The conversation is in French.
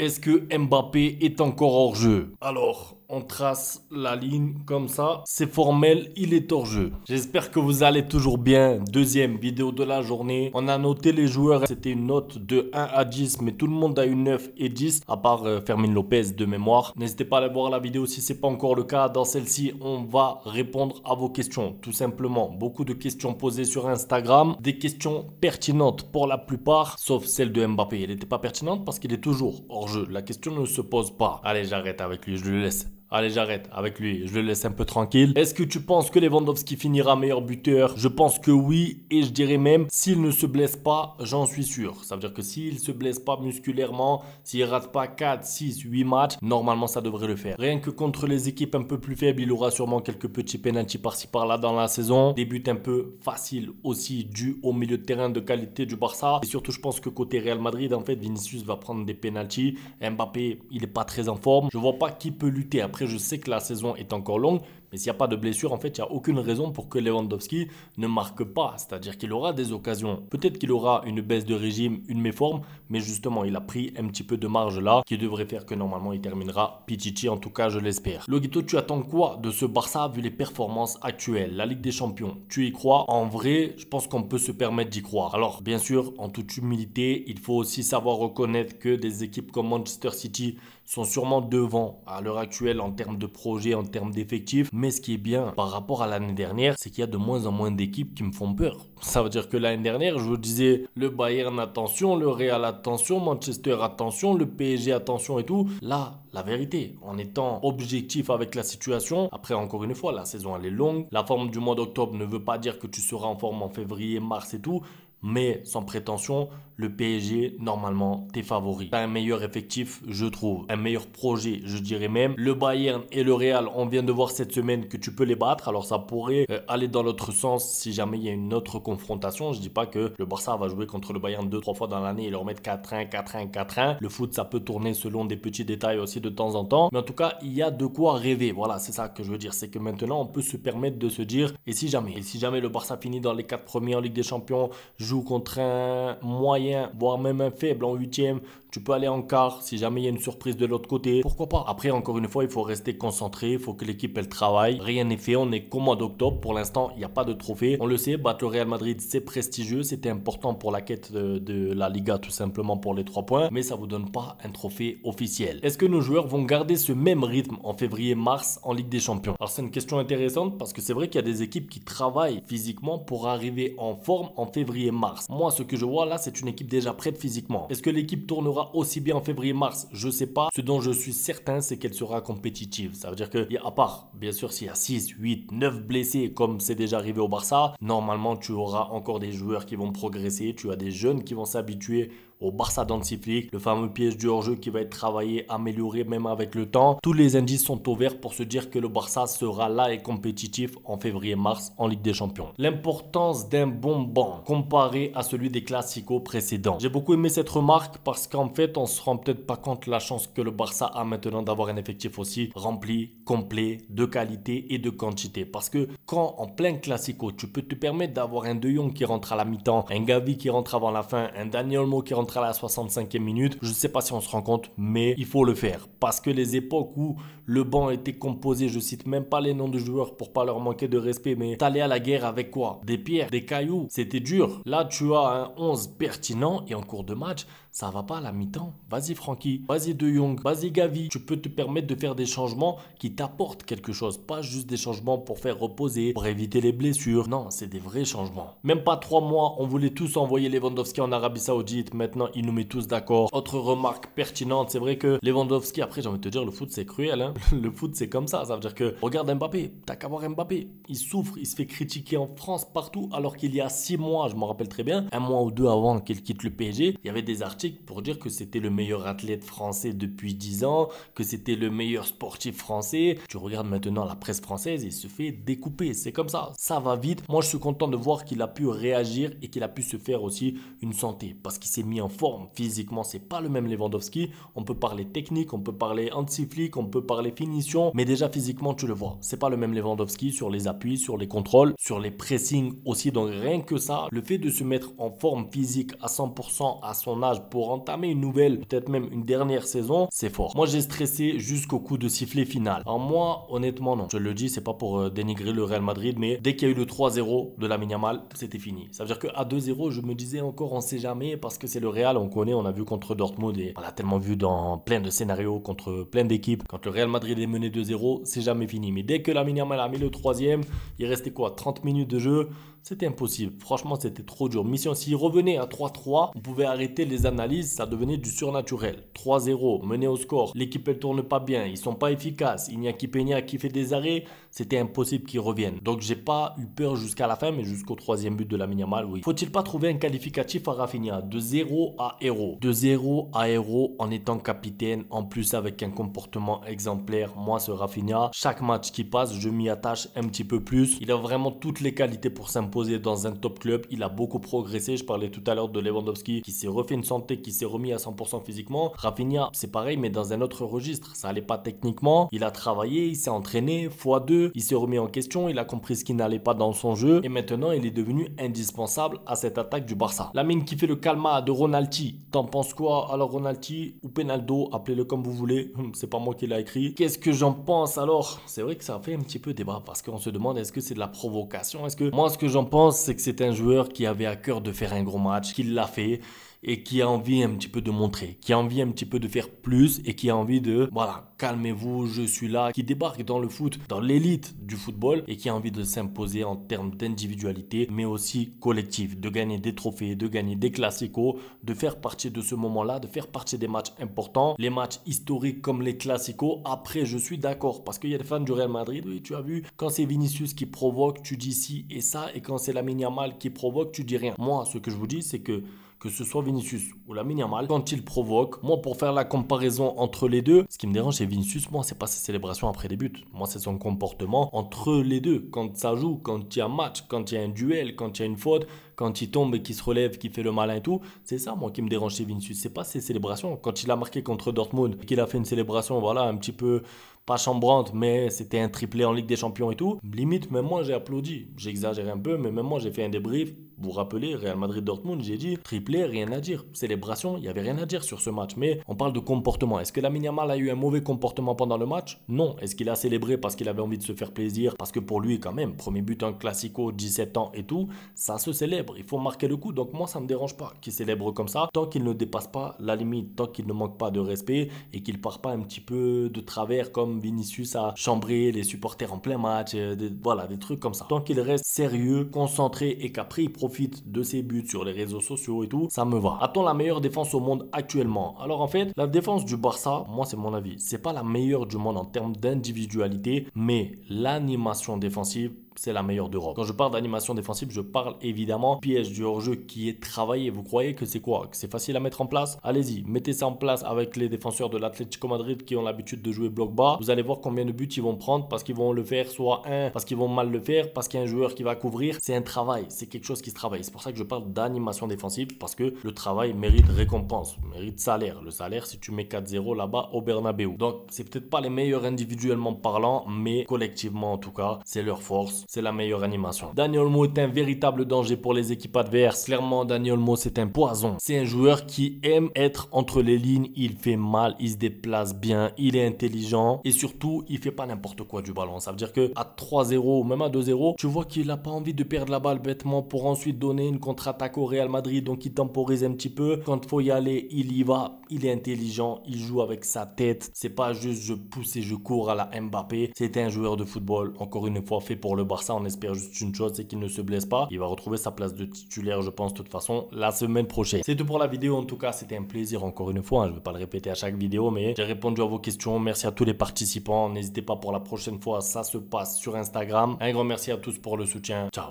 Est-ce que Mbappé est encore hors jeu Alors, on trace la ligne comme ça. C'est formel, il est hors jeu. J'espère que vous allez toujours bien. Deuxième vidéo de la journée. On a noté les joueurs. C'était une note de 1 à 10, mais tout le monde a eu 9 et 10, à part euh, Fermin Lopez de mémoire. N'hésitez pas à aller voir la vidéo si ce n'est pas encore le cas. Dans celle-ci, on va répondre à vos questions, tout simplement. Beaucoup de questions posées sur Instagram. Des questions pertinentes pour la plupart, sauf celle de Mbappé. Elle n'était pas pertinente parce qu'il est toujours hors jeu la question ne se pose pas. Allez, j'arrête avec lui, je le laisse. Allez, j'arrête avec lui, je le laisse un peu tranquille. Est-ce que tu penses que Lewandowski finira meilleur buteur Je pense que oui, et je dirais même, s'il ne se blesse pas, j'en suis sûr. Ça veut dire que s'il ne se blesse pas musculairement, s'il rate pas 4, 6, 8 matchs, normalement ça devrait le faire. Rien que contre les équipes un peu plus faibles, il aura sûrement quelques petits pénalties par-ci par-là dans la saison. Des buts un peu faciles aussi, dû au milieu de terrain de qualité du Barça. Et surtout, je pense que côté Real Madrid, en fait, Vinicius va prendre des pénalties. Mbappé, il n'est pas très en forme. Je vois pas qui peut lutter après je sais que la saison est encore longue, mais s'il n'y a pas de blessure, en fait, il n'y a aucune raison pour que Lewandowski ne marque pas. C'est-à-dire qu'il aura des occasions. Peut-être qu'il aura une baisse de régime, une méforme, mais justement, il a pris un petit peu de marge là, qui devrait faire que normalement il terminera Pichichi, en tout cas, je l'espère. Logito, tu attends quoi de ce Barça vu les performances actuelles La Ligue des Champions, tu y crois En vrai, je pense qu'on peut se permettre d'y croire. Alors, bien sûr, en toute humilité, il faut aussi savoir reconnaître que des équipes comme Manchester City sont sûrement devant à l'heure actuelle en termes de projet, en termes d'effectifs. Mais ce qui est bien par rapport à l'année dernière, c'est qu'il y a de moins en moins d'équipes qui me font peur. Ça veut dire que l'année dernière, je vous disais le Bayern attention, le Real attention, Manchester attention, le PSG attention et tout. Là, la vérité, en étant objectif avec la situation, après encore une fois, la saison elle est longue, la forme du mois d'octobre ne veut pas dire que tu seras en forme en février, mars et tout. Mais sans prétention, le PSG, normalement, t'es favori. T'as un meilleur effectif, je trouve. Un meilleur projet, je dirais même. Le Bayern et le Real, on vient de voir cette semaine que tu peux les battre. Alors ça pourrait euh, aller dans l'autre sens si jamais il y a une autre confrontation. Je dis pas que le Barça va jouer contre le Bayern 2 trois fois dans l'année et leur mettre 4-1, 4-1, 4-1. Le foot, ça peut tourner selon des petits détails aussi de temps en temps. Mais en tout cas, il y a de quoi rêver. Voilà, c'est ça que je veux dire. C'est que maintenant, on peut se permettre de se dire, et si jamais, et si jamais le Barça finit dans les 4 premiers en Ligue des Champions, contre un moyen, voire même un faible en huitième, tu peux aller en quart si jamais il y a une surprise de l'autre côté. Pourquoi pas Après, encore une fois, il faut rester concentré, il faut que l'équipe elle travaille. Rien n'est fait, on est qu'au mois d'octobre. Pour l'instant, il n'y a pas de trophée. On le sait, battre le Real Madrid, c'est prestigieux, c'était important pour la quête de, la Liga, tout simplement pour les trois points, mais ça vous donne pas un trophée officiel. Est-ce que nos joueurs vont garder ce même rythme en février-mars en Ligue des Champions Alors, c'est une question intéressante parce que c'est vrai qu'il y a des équipes qui travaillent physiquement pour arriver en forme en février-mars moi, ce que je vois là, c'est une équipe déjà prête physiquement. Est-ce que l'équipe tournera aussi bien en février-mars Je sais pas. Ce dont je suis certain, c'est qu'elle sera compétitive. Ça veut dire que, à part, bien sûr, s'il y a 6, 8, 9 blessés, comme c'est déjà arrivé au Barça, normalement, tu auras encore des joueurs qui vont progresser, tu as des jeunes qui vont s'habituer au Barça dans le fameux piège du hors-jeu qui va être travaillé, amélioré même avec le temps. Tous les indices sont ouverts pour se dire que le Barça sera là et compétitif en février-mars en Ligue des Champions. L'importance d'un bon banc comparé à celui des classicos précédents. J'ai beaucoup aimé cette remarque parce qu'en fait, on se rend peut-être pas compte la chance que le Barça a maintenant d'avoir un effectif aussi rempli, complet, de qualité et de quantité. Parce que quand en plein classico, tu peux te permettre d'avoir un De Jong qui rentre à la mi-temps, un Gavi qui rentre avant la fin, un Daniel Mo qui rentre à la 65e minute. Je sais pas si on se rend compte, mais il faut le faire. Parce que les époques où le banc était composé, je cite même pas les noms de joueurs pour pas leur manquer de respect, mais t'allais à la guerre avec quoi Des pierres, des cailloux, c'était dur. Là, tu as un 11 pertinent et en cours de match, ça va pas à la mi-temps. Vas-y Francky, vas-y De Jong, vas-y Gavi. Tu peux te permettre de faire des changements qui t'apportent quelque chose, pas juste des changements pour faire reposer, pour éviter les blessures. Non, c'est des vrais changements. Même pas trois mois, on voulait tous envoyer Lewandowski en Arabie Saoudite. Maintenant, il nous met tous d'accord. Autre remarque pertinente, c'est vrai que Lewandowski, après j'ai envie de te dire, le foot c'est cruel. Hein. le foot c'est comme ça, ça veut dire que regarde Mbappé, t'as qu'à voir Mbappé. Il souffre, il se fait critiquer en France partout alors qu'il y a six mois, je m'en rappelle très bien, un mois ou deux avant qu'il quitte le PSG, il y avait des articles pour dire que c'était le meilleur athlète français depuis 10 ans, que c'était le meilleur sportif français. Tu regardes maintenant la presse française, il se fait découper, c'est comme ça. Ça va vite. Moi je suis content de voir qu'il a pu réagir et qu'il a pu se faire aussi une santé parce qu'il s'est mis en forme physiquement, c'est pas le même Lewandowski. On peut parler technique, on peut parler anti-flic, on peut parler finition, mais déjà physiquement, tu le vois. C'est pas le même Lewandowski sur les appuis, sur les contrôles, sur les pressings aussi. Donc rien que ça, le fait de se mettre en forme physique à 100% à son âge pour entamer une nouvelle, peut-être même une dernière saison, c'est fort. Moi, j'ai stressé jusqu'au coup de sifflet final. En moi, honnêtement, non. Je le dis, c'est pas pour euh, dénigrer le Real Madrid, mais dès qu'il y a eu le 3-0 de la Minamal, c'était fini. Ça veut dire qu'à 2-0, je me disais encore, on sait jamais parce que c'est le Real, on connaît, on a vu contre Dortmund et on l'a tellement vu dans plein de scénarios contre plein d'équipes. Quand le Real Madrid est mené 2-0, c'est jamais fini. Mais dès que la Minamal a mis le troisième, il restait quoi 30 minutes de jeu c'était impossible. Franchement, c'était trop dur. Mission, s'il revenait à 3-3, on pouvait arrêter les analyses, ça devenait du surnaturel. 3-0, mené au score, l'équipe elle tourne pas bien, ils sont pas efficaces, il n'y a qui qui fait des arrêts, c'était impossible qu'ils reviennent. Donc j'ai pas eu peur jusqu'à la fin, mais jusqu'au troisième but de la Miniamal, oui. Faut-il pas trouver un qualificatif à Rafinha De 0 à héros. De zéro à héros en étant capitaine, en plus avec un comportement exemplaire, moi ce Rafinha, chaque match qui passe, je m'y attache un petit peu plus. Il a vraiment toutes les qualités pour s'imposer dans un top club. Il a beaucoup progressé. Je parlais tout à l'heure de Lewandowski qui s'est refait une santé, qui s'est remis à 100% physiquement. Rafinha, c'est pareil, mais dans un autre registre. Ça n'allait pas techniquement. Il a travaillé, il s'est entraîné, x2, il s'est remis en question, il a compris ce qui n'allait pas dans son jeu. Et maintenant, il est devenu indispensable à cette attaque du Barça. La mine qui fait le calma de Ronaldo Ronaldi. T'en penses quoi Alors Ronaldi ou Penaldo, appelez-le comme vous voulez, hum, c'est pas moi qui l'ai écrit. Qu'est-ce que j'en pense alors C'est vrai que ça fait un petit peu débat parce qu'on se demande est-ce que c'est de la provocation Est-ce que moi ce que j'en pense c'est que c'est un joueur qui avait à cœur de faire un gros match, qu'il l'a fait et qui a envie un petit peu de montrer, qui a envie un petit peu de faire plus et qui a envie de, voilà, calmez-vous, je suis là, qui débarque dans le foot, dans l'élite du football et qui a envie de s'imposer en termes d'individualité, mais aussi collectif, de gagner des trophées, de gagner des classicos, de faire partie de ce moment-là, de faire partie des matchs importants, les matchs historiques comme les classicos. Après, je suis d'accord parce qu'il y a des fans du Real Madrid, oui, tu as vu, quand c'est Vinicius qui provoque, tu dis ci et ça, et quand c'est la Yamal qui provoque, tu dis rien. Moi, ce que je vous dis, c'est que que ce soit Vinicius ou la Yamal, quand il provoque, moi pour faire la comparaison entre les deux, ce qui me dérange chez Vinicius, moi c'est pas ses célébrations après des buts, moi c'est son comportement entre les deux, quand ça joue, quand il y a un match, quand il y a un duel, quand il y a une faute, quand il tombe et qu'il se relève, qu'il fait le malin et tout, c'est ça moi qui me dérange chez Vinicius, c'est pas ses célébrations, quand il a marqué contre Dortmund, qu'il a fait une célébration, voilà, un petit peu pas chambrante, mais c'était un triplé en Ligue des Champions et tout, limite même moi j'ai applaudi, j'exagère un peu, mais même moi j'ai fait un débrief, vous vous rappelez, Real Madrid-Dortmund, j'ai dit triplé, rien à dire. Célébration, il n'y avait rien à dire sur ce match. Mais on parle de comportement. Est-ce que la Yamal a eu un mauvais comportement pendant le match Non. Est-ce qu'il a célébré parce qu'il avait envie de se faire plaisir Parce que pour lui, quand même, premier but, en classico, 17 ans et tout, ça se célèbre. Il faut marquer le coup. Donc moi, ça ne me dérange pas qu'il célèbre comme ça, tant qu'il ne dépasse pas la limite, tant qu'il ne manque pas de respect et qu'il ne part pas un petit peu de travers comme Vinicius a chambré les supporters en plein match. Euh, voilà, des trucs comme ça. Tant qu'il reste sérieux, concentré et qu'après, profite de ses buts sur les réseaux sociaux et tout, ça me va. A-t-on la meilleure défense au monde actuellement Alors en fait, la défense du Barça, moi c'est mon avis, c'est pas la meilleure du monde en termes d'individualité, mais l'animation défensive c'est la meilleure d'Europe. Quand je parle d'animation défensive, je parle évidemment piège du hors-jeu qui est travaillé. Vous croyez que c'est quoi Que c'est facile à mettre en place Allez-y, mettez ça en place avec les défenseurs de l'Atlético Madrid qui ont l'habitude de jouer bloc bas. Vous allez voir combien de buts ils vont prendre parce qu'ils vont le faire soit un, parce qu'ils vont mal le faire, parce qu'il y a un joueur qui va couvrir. C'est un travail, c'est quelque chose qui se travaille. C'est pour ça que je parle d'animation défensive parce que le travail mérite récompense, mérite salaire. Le salaire, si tu mets 4-0 là-bas au Bernabeu. Donc, c'est peut-être pas les meilleurs individuellement parlant, mais collectivement en tout cas, c'est leur force, c'est la meilleure animation. Daniel Moe est un véritable danger pour les équipes adverses. Clairement, Daniel Moe, c'est un poison. C'est un joueur qui aime être entre les lignes. Il fait mal, il se déplace bien, il est intelligent et surtout, il fait pas n'importe quoi du ballon. Ça veut dire que à 3-0 ou même à 2-0, tu vois qu'il n'a pas envie de perdre la balle bêtement pour ensuite donner une contre-attaque au Real Madrid. Donc, il temporise un petit peu. Quand il faut y aller, il y va. Il est intelligent, il joue avec sa tête. C'est pas juste je pousse et je cours à la Mbappé. C'est un joueur de football, encore une fois, fait pour le Barça, on espère juste une chose, c'est qu'il ne se blesse pas. Il va retrouver sa place de titulaire, je pense, de toute façon, la semaine prochaine. C'est tout pour la vidéo. En tout cas, c'était un plaisir encore une fois. Hein. Je ne vais pas le répéter à chaque vidéo, mais j'ai répondu à vos questions. Merci à tous les participants. N'hésitez pas pour la prochaine fois. Ça se passe sur Instagram. Un grand merci à tous pour le soutien. Ciao.